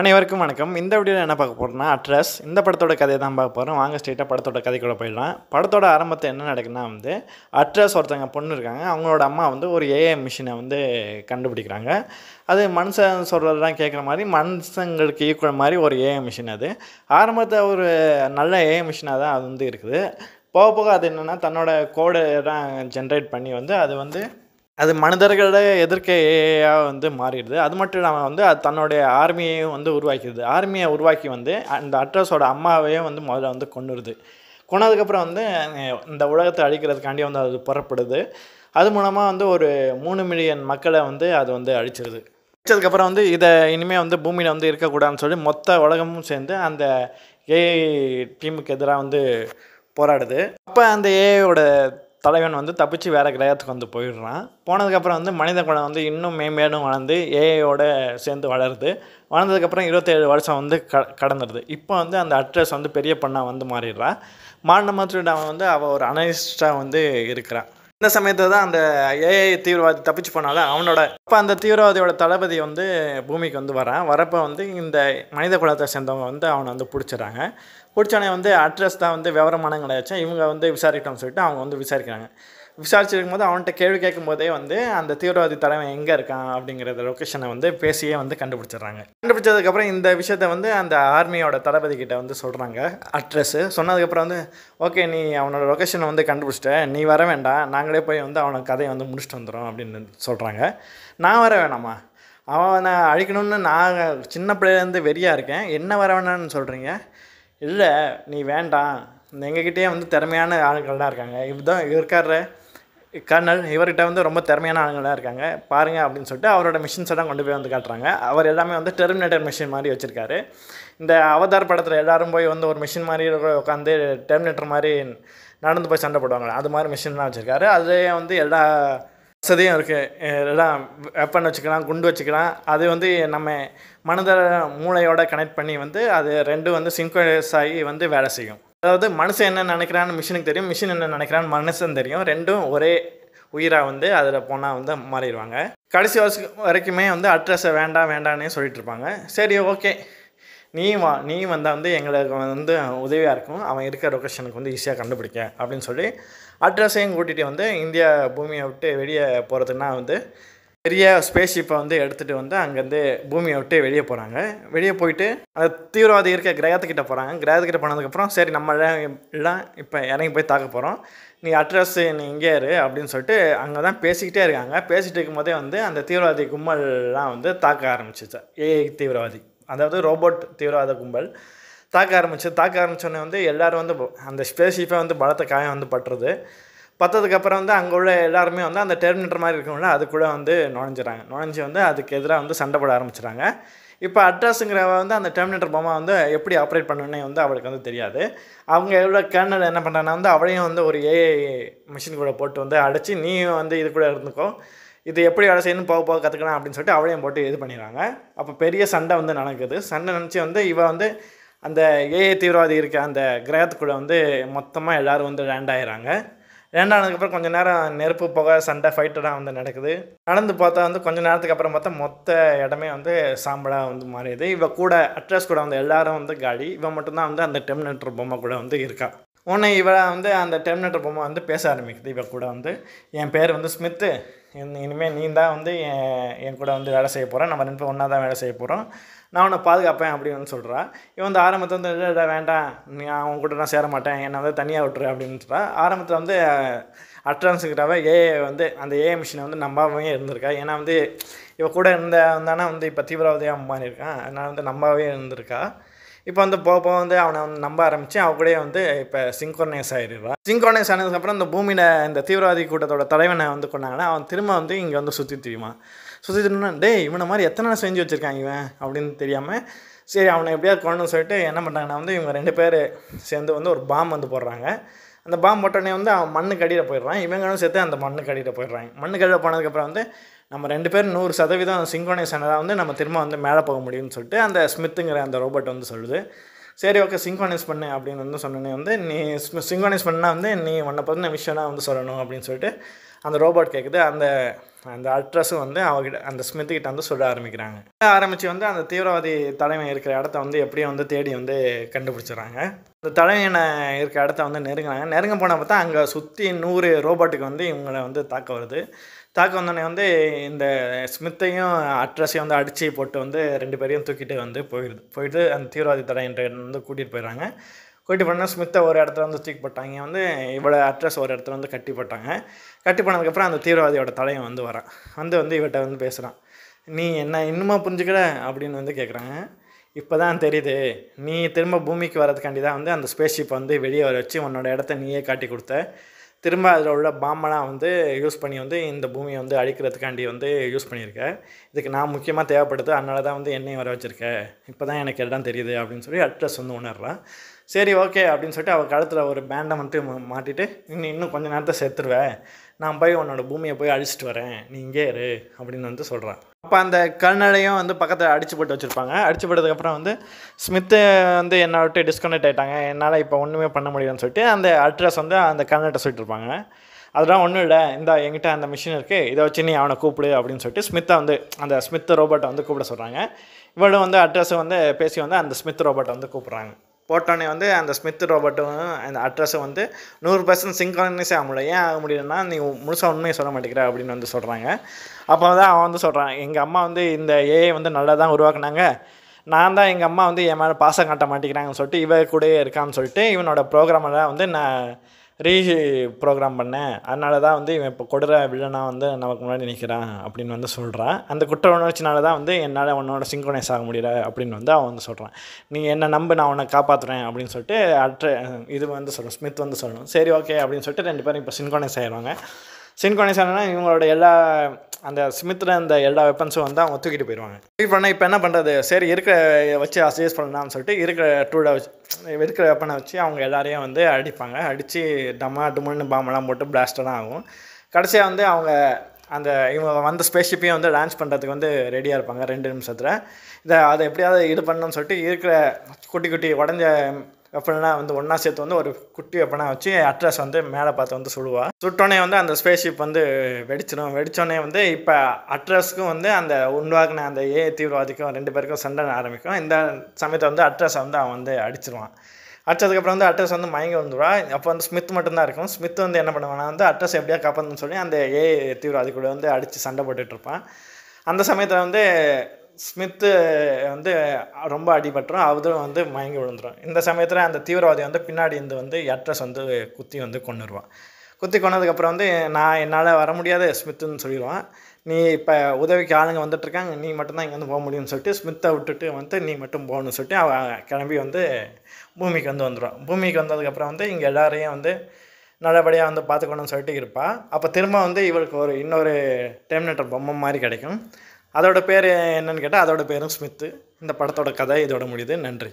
அனைவருக்கும் வணக்கம் இந்த வீடியோவில் என்ன பார்க்க போகிறோம்னா அட்ரஸ் இந்த படத்தோட கதையை தான் பார்க்க போகிறோம் வாங்க ஸ்டேட்டாக படத்தோட கதைக்குள்ளே போயிடலாம் படத்தோட ஆரம்பத்தை என்ன நடக்குதுன்னா வந்து அட்ரஸ் ஒருத்தவங்க பொண்ணு இருக்காங்க அவங்களோட அம்மா வந்து ஒரு ஏஐ மிஷினை வந்து கண்டுபிடிக்கிறாங்க அது மனுஷன் சொல்கிறதெல்லாம் கேட்குற மாதிரி மனுஷங்களுக்கு ஈக்குவல் மாதிரி ஒரு ஏஐ மிஷின் அது ஆரம்பத்தை ஒரு நல்ல ஏஐ மிஷினாக தான் அது வந்து இருக்குது போக போக அது என்னென்னா தன்னோட கோடெல்லாம் ஜென்ரேட் பண்ணி வந்து அது வந்து அது மனிதர்களோட எதிர்க்கையாக வந்து மாறிடுது அது மட்டும் இல்லாமல் வந்து அது தன்னுடைய ஆர்மியையும் வந்து உருவாக்கிடுது ஆர்மியை உருவாக்கி வந்து அந்த அட்ரஸோட அம்மாவையும் வந்து முதல்ல வந்து கொண்டுடுது கொண்டதுக்கப்புறம் வந்து இந்த உலகத்தை அழிக்கிறதுக்காண்டி வந்து அது புறப்படுது அது மூலமாக வந்து ஒரு மூணு மில்லியன் மக்களை வந்து அது வந்து அழிச்சிருது அழிச்சதுக்கப்புறம் வந்து இதை இனிமேல் வந்து பூமியில் வந்து இருக்கக்கூடாதுன்னு சொல்லி மொத்த உலகமும் சேர்ந்து அந்த ஏஐ டீமுக்கு எதிராக வந்து போராடுது அப்போ அந்த ஏஐயோட தலைவன் வந்து தப்பிச்சு வேறு கிரகத்துக்கு வந்து போயிடுறான் போனதுக்கப்புறம் வந்து மனித குலம் வந்து இன்னும் மேம்பேடும் வளர்ந்து ஏஐயோட சேர்ந்து வளருது வளர்ந்ததுக்கப்புறம் இருபத்தேழு வருஷம் வந்து க கடந்துடுது இப்போ வந்து அந்த அட்ரஸ் வந்து பெரிய பொண்ணாக வந்து மாறிடுறான் மாறின மாதிரி அவன் வந்து அவள் ஒரு அனலிஸ்டாக வந்து இருக்கிறான் இந்த சமயத்தில் தான் அந்த ஏஐ தீவிரவாதி தப்பிச்சு போனால அவனோட அப்போ அந்த தீவிரவாதியோட தளபதி வந்து பூமிக்கு வந்து வரான் வரப்போ வந்து இந்த மனித குலத்தை சேர்ந்தவங்க வந்து அவனை வந்து பிடிச்சிடறாங்க பிடிச்சோடனே வந்து அட்ரஸ் தான் வந்து விவரமானங்களாச்சும் இவங்க வந்து விசாரிக்கிட்டோம்னு சொல்லிட்டு அவங்க வந்து விசாரிக்கிறாங்க விசாரிச்சிருக்கும் போது அவன்கிட்ட கேள்வி கேட்கும் போதே வந்து அந்த தீவிரவாதி தலைவன் எங்கே இருக்கான் அப்படிங்கிறத லொக்கேஷனை வந்து பேசியே வந்து கண்டுபிடிச்சிடுறாங்க கண்டுபிடிச்சதுக்கப்புறம் இந்த விஷயத்த வந்து அந்த ஆர்மியோட தளபதி கிட்ட வந்து சொல்கிறாங்க அட்ரஸ்ஸு சொன்னதுக்கப்புறம் வந்து ஓகே நீ அவனோட லொக்கேஷனை வந்து கண்டுபிடிச்சிட்ட நீ வர வேண்டாம் நாங்களே போய் வந்து அவனோட கதையை வந்து முடிச்சுட்டு வந்துடும் அப்படின்னு சொல்கிறாங்க நான் வர வேணாமா அவனை அழிக்கணும்னு நான் சின்ன பிள்ளையிலேருந்து வெறியாக இருக்கேன் என்ன வர வேணான்னு சொல்கிறீங்க இல்லை நீ வேண்டாம் எங்ககிட்டயே வந்து திறமையான ஆளுகள்லாம் இருக்காங்க இப்படி தான் இருக்காரு கர்னல் இவர்கிட்ட வந்து ரொம்ப திறமையான ஆளுங்களாக இருக்காங்க பாருங்கள் அப்படின்னு சொல்லிட்டு அவரோட மிஷின்ஸ் எல்லாம் கொண்டு போய் வந்து காட்டுறாங்க அவர் எல்லாமே வந்து டெர்மினேட்டர் மிஷின் மாதிரி வச்சுருக்காரு இந்த அவதார் படத்தில் எல்லோரும் போய் வந்து ஒரு மிஷின் மாதிரி உட்காந்து டெர்மினேட்டர் மாதிரி நடந்து போய் சண்டை போடுவாங்க அது மாதிரி மிஷின்லாம் வச்சுருக்காரு அதுலேயே வந்து எல்லா வசதியும் இருக்குது எல்லாம் வெப்பன் வச்சுக்கலாம் குண்டு வச்சுக்கலாம் அது வந்து நம்ம மனத மூளையோட கனெக்ட் பண்ணி வந்து அது ரெண்டும் வந்து சிங்கோஸ் ஆகி வந்து வேலை செய்யும் அதாவது மனுஷன் என்ன நினைக்கிறான் மிஷினுக்கு தெரியும் மிஷின் என்ன நினைக்கிறான் மனுஷன் தெரியும் ரெண்டும் ஒரே உயிராக வந்து அதில் போனால் வந்து மாறிடுவாங்க கடைசி வருஷம் வரைக்குமே வந்து அட்ரஸை வேண்டாம் வேண்டான்னு சொல்லிட்டு இருப்பாங்க சரி ஓகே நீ வா நீ வந்தால் வந்து எங்களுக்கு வந்து உதவியாக இருக்கும் அவன் இருக்கிற லொக்கேஷனுக்கு வந்து ஈஸியாக கண்டுபிடிக்க அப்படின்னு சொல்லி அட்ரஸையும் கூட்டிகிட்டு வந்து இந்தியா பூமியை விட்டு வெளியே போகிறதுனா வந்து பெரிய ஸ்பேஸ் ஷிப்பை வந்து எடுத்துகிட்டு வந்து அங்கேருந்து பூமியை விட்டு வெளியே போகிறாங்க வெளியே போயிட்டு அது தீவிரவாதி இருக்க கிரகத்துக்கிட்ட போகிறாங்க கிரகத்துக்கிட்ட போனதுக்கப்புறம் சரி நம்ம எல்லாம் இப்போ இறங்கி போய் தாக்க போகிறோம் நீ அட்ரஸ் நீ இங்கே இரு அப்படின்னு சொல்லிட்டு அங்கே தான் பேசிக்கிட்டே இருக்காங்க பேசிகிட்டு இருக்கும்போதே வந்து அந்த தீவிரவாதி கும்பல்லாம் வந்து தாக்க ஆரம்பிச்சிச்சு ஏஐ தீவிரவாதி அதாவது ரோபோட் தீவிரவாத கும்பல் தாக்க ஆரம்பிச்சு தாக்க ஆரம்பித்தோடனே வந்து எல்லோரும் வந்து அந்த ஸ்பேஸ் ஷிப்பை வந்து பலத்த காயம் வந்து பட்டுறது அப்புறம் வந்து அங்கே உள்ள எல்லாருமே வந்து அந்த டெர்மினேட்டர் மாதிரி இருக்கவங்கள கூட வந்து நுழைஞ்சிடறாங்க நுழைஞ்சி வந்து அதுக்கு எதிராக வந்து சண்டை போட ஆரம்பிச்சிட்றாங்க இப்போ அட்ரஸுங்கிறவ வந்து அந்த டெர்மினேட்டர் பொம்மை வந்து எப்படி ஆப்ரேட் பண்ணுன்னே வந்து அவளுக்கு வந்து தெரியாது அவங்க எவ்வளோ கேர்னல் என்ன பண்ணுறாங்கன்னா வந்து அவளையும் வந்து ஒரு ஏஐ மிஷின் கூட போட்டு வந்து அடைச்சி நீயும் வந்து இது கூட இருந்துக்கோ இது எப்படி வேலை செய்யணும் போக போக கற்றுக்கலாம் அப்படின்னு சொல்லிட்டு அவளையும் போட்டு இது பண்ணிடுறாங்க அப்போ பெரிய சண்டை வந்து நடக்குது சண்டை நினச்சி வந்து இவள் வந்து அந்த ஏஐ தீவிரவாதி இருக்க அந்த கிரகத்துக்குள்ளே வந்து மொத்தமாக எல்லோரும் வந்து லேண்ட் ஆகிறாங்க ரெண்டானதுக்கப்புறம் கொஞ்சம் நேரம் நெருப்பு போக சண்டை ஃபைட்டெல்லாம் வந்து நடக்குது நடந்து பார்த்தா வந்து கொஞ்சம் நேரத்துக்கு அப்புறம் பார்த்தா மொத்த இடமே வந்து சாம்பலாக வந்து மாறிடுது இவள் கூட அட்ரஸ் கூட வந்து எல்லாரும் வந்து காலி இவன் மட்டும்தான் வந்து அந்த டெம்னேட்டர் பொம்மை கூட வந்து இருக்கா உடனே இவரை வந்து அந்த டெர்மினேட்டர் பொம்மை வந்து பேச ஆரம்பிக்குது இவ கூட வந்து என் பேர் வந்து ஸ்மித்து இனிமேல் நீ தான் வந்து என் என் கூட வந்து வேலை செய்ய போகிறேன் நம்ம ரெண்டு பேர் ஒன்றா தான் வேலை செய்ய போகிறோம் நான் உன்னை பாதுகாப்பேன் அப்படின்னு சொல்கிறா இவன் வந்து ஆரம்பத்தில் வந்து வேண்டாம் நீ அவன் கூட நான் சேர மாட்டேன் என்னை வந்து தனியாக விட்டுரு அப்படின்னு சொல்கிறா ஆரம்பத்தில் வந்து அட்ரான்ஸுக்கிட்டாவே ஏஐ வந்து அந்த ஏஐ மிஷினை வந்து நம்பாவே இருந்திருக்கா ஏன்னா வந்து இவ கூட இருந்த வந்தானா வந்து இப்போ தீவிரவாதியாக மாறியிருக்கான் அதனால் வந்து நம்பாவே இருந்திருக்கா இப்போ வந்து போக போக வந்து அவனை வந்து நம்ப ஆரம்பித்து அவ கூட வந்து இப்போ சிங்கோனேஸ் ஆயிடுவா சிங்கோனேஸ் ஆனதுக்கப்புறம் இந்த பூமியில் இந்த தீவிரவாதி கூட்டத்தோட தலைவனை வந்து கொண்டாங்கன்னா அவன் திரும்ப வந்து இங்கே வந்து சுற்றி திரியுமா சுற்றி திரும்பினா டே இவனை மாதிரி எத்தனை செஞ்சு வச்சுருக்காங்க இவன் அப்படின்னு தெரியாமல் சரி அவனை எப்படியாவது கொண்டு சொல்லிட்டு என்ன பண்ணுறாங்கன்னா வந்து இவங்க ரெண்டு பேர் சேர்ந்து வந்து ஒரு பாம் வந்து போடுறாங்க அந்த பாம்பு போட்டோடனே வந்து அவன் மண்ணுக்கு அடியில் போயிடுறான் இவங்களும் சேர்த்து அந்த மண்ணுக்கு அடியில் போயிடுறாங்க மண்ணு கடியில் போனதுக்கப்புறம் வந்து நம்ம ரெண்டு பேரும் நூறு சதவீதம் சிங்கோனைஸ் ஆனதாக வந்து நம்ம திரும்ப வந்து மேலே போக முடியும்னு சொல்லிட்டு அந்த ஸ்மித்துங்கிற அந்த ரோபோட் வந்து சொல்லுது சரி ஓகே சிங்கோனைஸ் பண்ணு அப்படின்னு வந்து சொன்னோன்னே வந்து நீ சிங்கோனைஸ் பண்ணால் வந்து நீ உன்னை பற்றின விஷயம்லாம் வந்து சொல்லணும் அப்படின்னு சொல்லிட்டு அந்த ரோபோட் கேட்குது அந்த அந்த அட்ரஸும் வந்து அவகிட்ட அந்த ஸ்மித்துக்கிட்ட வந்து சொல்ல ஆரம்பிக்கிறாங்க ஆரம்பித்து வந்து அந்த தீவிரவாதி தலைமை இருக்கிற இடத்த வந்து எப்படியும் வந்து தேடி வந்து கண்டுபிடிச்சிடுறாங்க இந்த தலைமையினை இருக்கிற இடத்த வந்து நெருங்கினாங்க நெருங்க போன பார்த்தா அங்கே சுற்றி நூறு ரோபோட்டுக்கு வந்து இவங்களை வந்து தாக்க வருது தாக்க வந்தோடனே வந்து இந்த ஸ்மித்தையும் அட்ரஸையும் வந்து அடித்து போட்டு வந்து ரெண்டு பேரையும் தூக்கிட்டு வந்து போயிடுது போயிட்டு அந்த தீவிரவாதி என்ற வந்து கூட்டிகிட்டு போயிடுறாங்க போயிட்டு பண்ணால் ஸ்மித்தை ஒரு இடத்துல வந்து தூக்கி போட்டாங்க வந்து இவ்வளோ அட்ரஸ் ஒரு இடத்துல வந்து கட்டி போட்டாங்க கட்டி போனதுக்கப்புறம் அந்த தீவிரவாதியோட தலையை வந்து வரான் வந்து வந்து இவட்ட வந்து பேசுகிறான் நீ என்ன இன்னுமா புரிஞ்சுக்கிற அப்படின்னு வந்து கேட்குறாங்க இப்போ தான் தெரியுது நீ திரும்ப பூமிக்கு வரதுக்காண்டி தான் வந்து அந்த ஸ்பேஸ்ஷிப் வந்து வெளியே வர வச்சு உன்னோட இடத்த நீயே காட்டி கொடுத்த திரும்ப அதில் உள்ள பாம்பெல்லாம் வந்து யூஸ் பண்ணி வந்து இந்த பூமியை வந்து அழிக்கிறதுக்காண்டி வந்து யூஸ் பண்ணியிருக்கேன் இதுக்கு நான் முக்கியமாக தேவைப்படுது அதனால தான் வந்து என்னையும் வர வச்சுருக்கேன் இப்போ தான் எனக்கு எல்லாம் தெரியுது அப்படின்னு சொல்லி அட்ரஸ் வந்து உணர்றான் சரி ஓகே அப்படின்னு சொல்லிட்டு அவள் கழுத்தில் ஒரு பேண்டை மட்டும் மாட்டிட்டு இன்னும் இன்னும் கொஞ்சம் நேரத்தை சேர்த்துருவேன் நான் போய் உன்னோட பூமியை போய் அழிச்சிட்டு வரேன் நீ இங்கே இரு அப்படின்னு வந்து சொல்கிறான் அப்போ அந்த கல்நடையும் வந்து பக்கத்தில் அடிச்சு போட்டு வச்சுருப்பாங்க அடிச்சு போட்டதுக்கப்புறம் வந்து ஸ்மித்து வந்து என்னை விட்டு டிஸ்கனெக்ட் ஆகிட்டாங்க என்னால் இப்போ ஒன்றுமே பண்ண முடியும்னு சொல்லிட்டு அந்த அட்ரஸ் வந்து அந்த கல்நட்டை சொல்லிட்டுருப்பாங்க அதெல்லாம் ஒன்றும் இல்லை இந்த எங்கிட்ட அந்த மிஷின் இருக்குது இதை வச்சு நீ அவனை கூப்பிடு அப்படின்னு சொல்லிட்டு ஸ்மித்தை வந்து அந்த ஸ்மித் ரோபோட்டை வந்து கூப்பிட சொல்கிறாங்க இவ்வளோ வந்து அட்ரஸை வந்து பேசி வந்து அந்த ஸ்மித் ரோபோட்டை வந்து கூப்பிட்றாங்க போட்டோன்னே வந்து அந்த ஸ்மித் ரோபோட்டும் அந்த அட்ரஸும் வந்து நூறு பர்சன்ட் சிங்கானிஸே ஆக முடியும் ஏன் ஆக முடியலன்னா நீ முழுசாக உண்மையை சொல்ல மாட்டேங்கிற அப்படின்னு வந்து சொல்கிறாங்க அப்போ தான் அவன் வந்து சொல்கிறான் எங்கள் அம்மா வந்து இந்த ஏஐ வந்து நல்லா தான் உருவாக்குனாங்க நான் தான் எங்கள் அம்மா வந்து என் மேலே பாசம் காட்ட மாட்டேங்கிறாங்கன்னு சொல்லிட்டு இவ கூடயே இருக்கான்னு சொல்லிட்டு இவனோட ப்ரோக்ராமெல்லாம் வந்து நான் ரீ ப்ரோக்ராம் பண்ணேன் அதனால தான் வந்து இவன் இப்போ கொடுற வில்லனாக வந்து நமக்கு முன்னாடி நிற்கிறான் அப்படின்னு வந்து சொல்கிறான் அந்த குற்ற உணர்ச்சினால தான் வந்து என்னால் உன்னோட சிங்க்ரனைஸ் ஆக முடியல அப்படின்னு வந்து அவன் வந்து சொல்கிறான் நீ என்னை நம்பு நான் உன்னை காப்பாற்றுறேன் அப்படின்னு சொல்லிட்டு அட்ர இது வந்து சொல்லணும் ஸ்மித் வந்து சொல்லணும் சரி ஓகே அப்படின்னு சொல்லிட்டு ரெண்டு பேரும் இப்போ சிங்க்ரனைஸ் ஆயிடுவாங்க சின்கோனைசேஷன்னா இவங்களோட எல்லா அந்த ஸ்மித்தில் அந்த எல்லா வெப்பன்ஸும் வந்து அவங்க தூக்கிட்டு போயிடுவாங்க தூக்கி பண்ண இப்போ என்ன பண்ணுறது சரி இருக்கிற வச்சு அசேஸ் பண்ணலாம்னு சொல்லிட்டு இருக்கிற டூடை வச்சு இருக்கிற வெப்பனை வச்சு அவங்க எல்லாரையும் வந்து அடிப்பாங்க அடித்து டம்மா டுமுன்னு பாம்பெல்லாம் போட்டு பிளாஸ்டெல்லாம் ஆகும் கடைசியாக வந்து அவங்க அந்த இவங்க வந்த ஸ்பேஷிப்பையும் வந்து லான்ச் பண்ணுறதுக்கு வந்து ரெடியாக இருப்பாங்க ரெண்டு நிமிஷத்தில் இதை அதை எப்படியாவது இது பண்ணணும்னு சொல்லிட்டு இருக்கிற குட்டி குட்டி உடஞ்ச எப்படின்னா வந்து ஒன்றா சேர்த்து வந்து ஒரு குட்டி வெப்பனாக வச்சு அட்ரஸ் வந்து மேலே பார்த்து வந்து சொல்லுவா சுட்டோன்னே வந்து அந்த ஸ்பேஸ் ஷிப் வந்து வெடிச்சிடும் வெடிச்சோடனே வந்து இப்போ அட்ரஸ்க்கும் வந்து அந்த உண்டாகின அந்த ஏ தீவிரவாதிக்கும் ரெண்டு பேருக்கும் சண்டை ஆரம்பிக்கும் இந்த சமயத்தை வந்து அட்ரஸை வந்து அவன் வந்து அடிச்சிருவான் அடிச்சதுக்கப்புறம் வந்து அட்ரஸ் வந்து மயங்கி வந்துடுவா அப்போ வந்து ஸ்மித் மட்டும்தான் இருக்கும் ஸ்மித் வந்து என்ன பண்ணுவானா வந்து அட்ரஸ் எப்படியா காப்பாந்தன்னு சொல்லி அந்த ஏ தீவிரவாதி கூட வந்து அடித்து சண்டை போட்டுட்ருப்பான் அந்த சமயத்தில் வந்து ஸ்மித்து வந்து ரொம்ப அடிபட்டுரும் அவரும் வந்து மயங்கி விழுந்துடும் இந்த சமயத்தில் அந்த தீவிரவாதி வந்து பின்னாடி இருந்து வந்து அட்ரஸ் வந்து குத்தி வந்து கொண்டுருவான் குத்தி கொண்டதுக்கப்புறம் வந்து நான் என்னால் வர முடியாது ஸ்மித்துன்னு சொல்லிடுவான் நீ இப்போ உதவிக்கு ஆளுங்க வந்துட்டுருக்காங்க நீ மட்டும்தான் இங்கேருந்து போக முடியும்னு சொல்லிட்டு ஸ்மித்தை விட்டுட்டு வந்து நீ மட்டும் போகணும்னு சொல்லிட்டு அவன் கிளம்பி வந்து பூமிக்கு வந்து வந்துடுவான் பூமிக்கு வந்ததுக்கப்புறம் வந்து இங்கே எல்லாரையும் வந்து நல்லபடியாக வந்து பார்த்துக்கணும்னு சொல்லிட்டு இருப்பாள் அப்போ திரும்ப வந்து இவளுக்கு ஒரு இன்னொரு டெர்மினேட்டர் பொம்மை மாதிரி கிடைக்கும் அதோடய பேர் என்னன்னு கேட்டால் அதோடய பேரும் ஸ்மித்து இந்த படத்தோட கதை இதோட முடியுது நன்றி